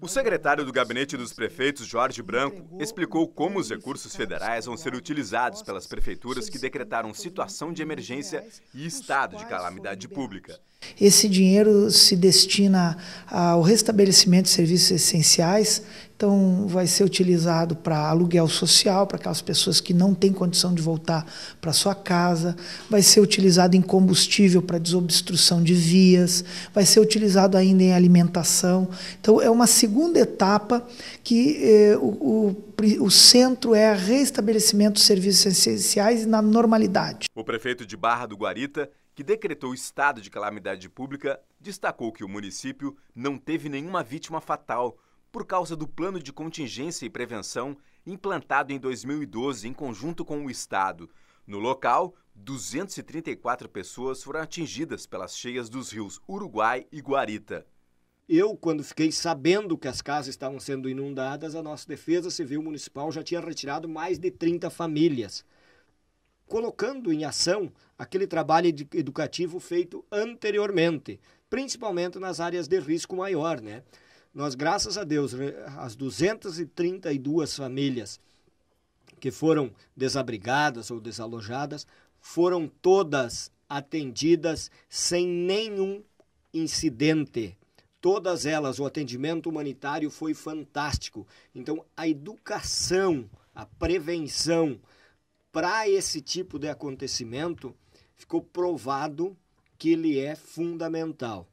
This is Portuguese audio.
O secretário do Gabinete dos Prefeitos, Jorge Branco, explicou como os recursos federais vão ser utilizados pelas prefeituras que decretaram situação de emergência e estado de calamidade pública. Esse dinheiro se destina ao restabelecimento de serviços essenciais então, vai ser utilizado para aluguel social, para aquelas pessoas que não têm condição de voltar para sua casa. Vai ser utilizado em combustível para desobstrução de vias. Vai ser utilizado ainda em alimentação. Então, é uma segunda etapa que eh, o, o, o centro é reestabelecimento dos serviços essenciais na normalidade. O prefeito de Barra do Guarita que decretou o estado de calamidade pública, destacou que o município não teve nenhuma vítima fatal, por causa do plano de contingência e prevenção implantado em 2012 em conjunto com o Estado. No local, 234 pessoas foram atingidas pelas cheias dos rios Uruguai e Guarita. Eu, quando fiquei sabendo que as casas estavam sendo inundadas, a nossa Defesa Civil Municipal já tinha retirado mais de 30 famílias, colocando em ação aquele trabalho educativo feito anteriormente, principalmente nas áreas de risco maior, né? Nós, graças a Deus, as 232 famílias que foram desabrigadas ou desalojadas foram todas atendidas sem nenhum incidente. Todas elas, o atendimento humanitário foi fantástico. Então, a educação, a prevenção para esse tipo de acontecimento ficou provado que ele é fundamental.